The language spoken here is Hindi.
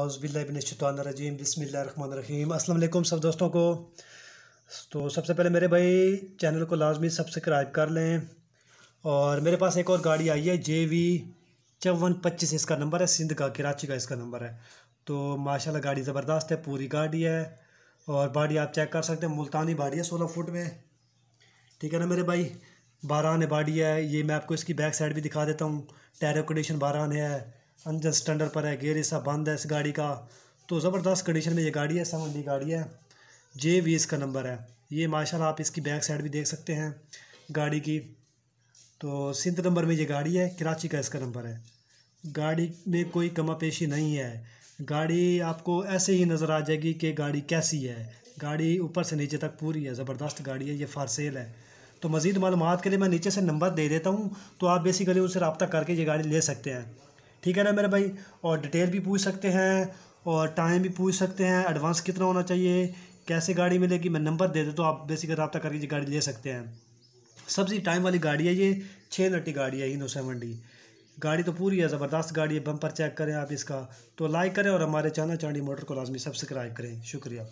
अज़बिल्लाबिनशानरजीम बसमीम असलम सब दोस्तों को तो सबसे पहले मेरे भाई चैनल को लाजमी सब्सक्राइब कर लें और मेरे पास एक और गाड़ी आई है जे वी चौवन पच्चीस इसका नंबर है सिंध का कराची का इसका नंबर है तो माशाल्लाह गाड़ी ज़बरदस्त है पूरी गाड़ी है और बाड़ी आप चेक कर सकते हैं मुल्तानी बाड़ी है सोलह फुट में ठीक है ना मेरे भाई बारह ने बाड़ी है ये मैं आपको इसकी बैक साइड भी दिखा देता हूँ टायर कंडीशन बारह है अंजन स्टैंडर्ड पर है गेयर ऐसा बंद है इस गाड़ी का तो ज़बरदस्त कंडीशन में ये गाड़ी है सेवन डी गाड़ी है जे वी इसका नंबर है ये माशाल्लाह आप इसकी बैक साइड भी देख सकते हैं गाड़ी की तो सिंध नंबर में ये गाड़ी है कराची का इसका नंबर है गाड़ी में कोई कमा पेशी नहीं है गाड़ी आपको ऐसे ही नज़र आ जाएगी कि गाड़ी कैसी है गाड़ी ऊपर से नीचे तक पूरी है ज़बरदस्त गाड़ी है ये फ़ारसेल है तो मज़ीद मालूम के लिए मैं नीचे से नंबर दे देता हूँ तो आप बेसिकली उससे रबता करके ये गाड़ी ले सकते हैं ठीक है ना मेरे भाई और डिटेल भी पूछ सकते हैं और टाइम भी पूछ सकते हैं एडवांस कितना होना चाहिए कैसे गाड़ी मिलेगी मैं नंबर दे दे तो आप बेसिकली रबा करके गाड़ी ले सकते हैं सबसे टाइम वाली गाड़ी है ये छः नट्टी गाड़ी है इनो सेवन डी गाड़ी तो पूरी है ज़बरदस्त गाड़ी है बम्पर चेक करें आप इसका तो लाइक करें और हमारे चैनल चांडी मोटर को लाजमी सब्सक्राइब करें शुक्रिया